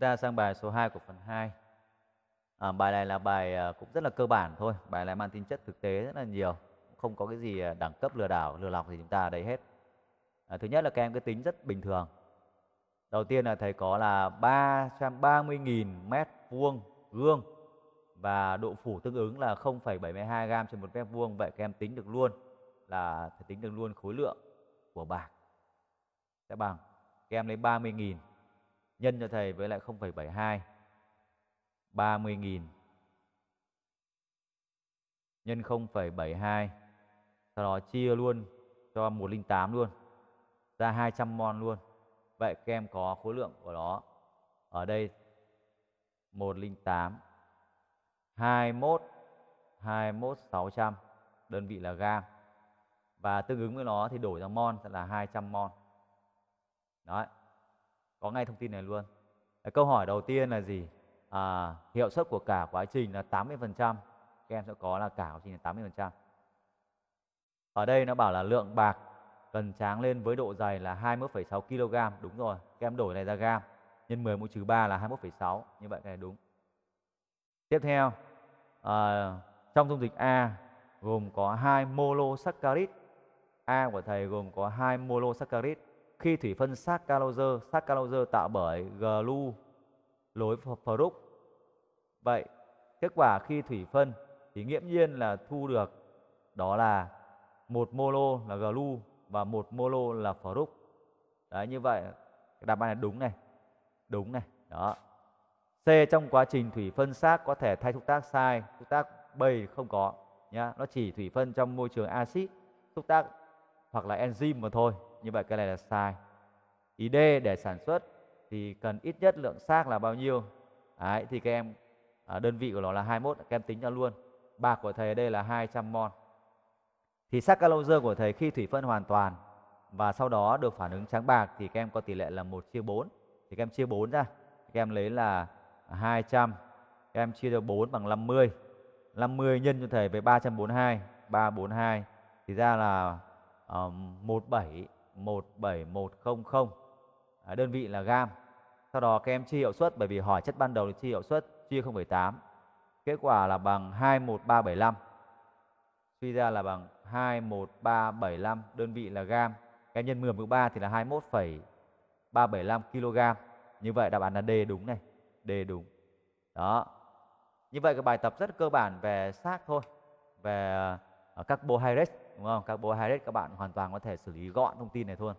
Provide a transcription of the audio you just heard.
Chúng ta sang bài số 2 của phần 2 à, Bài này là bài à, cũng rất là cơ bản thôi Bài này mang tính chất thực tế rất là nhiều Không có cái gì à, đẳng cấp lừa đảo, lừa lọc gì chúng ta ở đấy hết à, Thứ nhất là các em cái tính rất bình thường Đầu tiên là thầy có là 330.000 mét vuông gương Và độ phủ tương ứng là 0,72 gram trên một mét vuông Vậy các em tính được luôn là phải tính được luôn khối lượng của bạc sẽ bằng các em lấy 30.000 nhân cho thầy với lại 0,72 30.000 nhân 0,72 sau đó chia luôn cho 108 luôn ra 200 mon luôn vậy các em có khối lượng của nó ở đây 108 21 21 600 đơn vị là gam và tương ứng với nó thì đổi ra mon sẽ là 200 mon. đấy có ngay thông tin này luôn câu hỏi đầu tiên là gì à, hiệu suất của cả quá trình là 80% các em sẽ có là cả quá trình là 80% ở đây nó bảo là lượng bạc cần tráng lên với độ dày là 21,6 kg đúng rồi các em đổi này ra gam nhân 10 mũ trừ 3 là 21,6 như vậy cái này đúng tiếp theo à, trong dung dịch A gồm có hai monosaccharid A của thầy gồm có hai monosaccharid khi thủy phân saccharose, saccharose tạo bởi glu lối fruct. Vậy kết quả khi thủy phân thì nghiễm nhiên là thu được đó là một molo là glu và một molo là fruct. Đấy như vậy đáp án là đúng này. Đúng này. Đó. C trong quá trình thủy phân xác có thể thay thuốc tác sai, thuốc tác bầy không có nhá, nó chỉ thủy phân trong môi trường axit, thuốc tác hoặc là enzyme mà thôi như vậy cái này là sai ý D để sản xuất thì cần ít nhất lượng xác là bao nhiêu Đấy, thì các em à, đơn vị của nó là 21 các em tính cho luôn bạc của thầy ở đây là 200 mol thì sắc calozơ của thầy khi thủy phân hoàn toàn và sau đó được phản ứng trắng bạc thì các em có tỷ lệ là 1 chia 4 thì các em chia 4 ra các em lấy là 200 các em chia cho 4 bằng 50 50 nhân cho thầy với 342 342 thì ra là um, ờ, 17 17100. À, đơn vị là gam. Sau đó các em chia hiệu suất bởi vì hỏi chất ban đầu thì chia hiệu suất chia 0,8. Kết quả là bằng 21375. Suy ra là bằng 21375 đơn vị là gam. Các em nhân 10 3 thì là 21,375 kg. Như vậy đáp án là D đúng này. D đúng. Đó. Như vậy cái bài tập rất cơ bản về xác thôi, về à, carbohydrate đúng không? Carbohydrate các bạn hoàn toàn có thể xử lý gọn thông tin này thôi.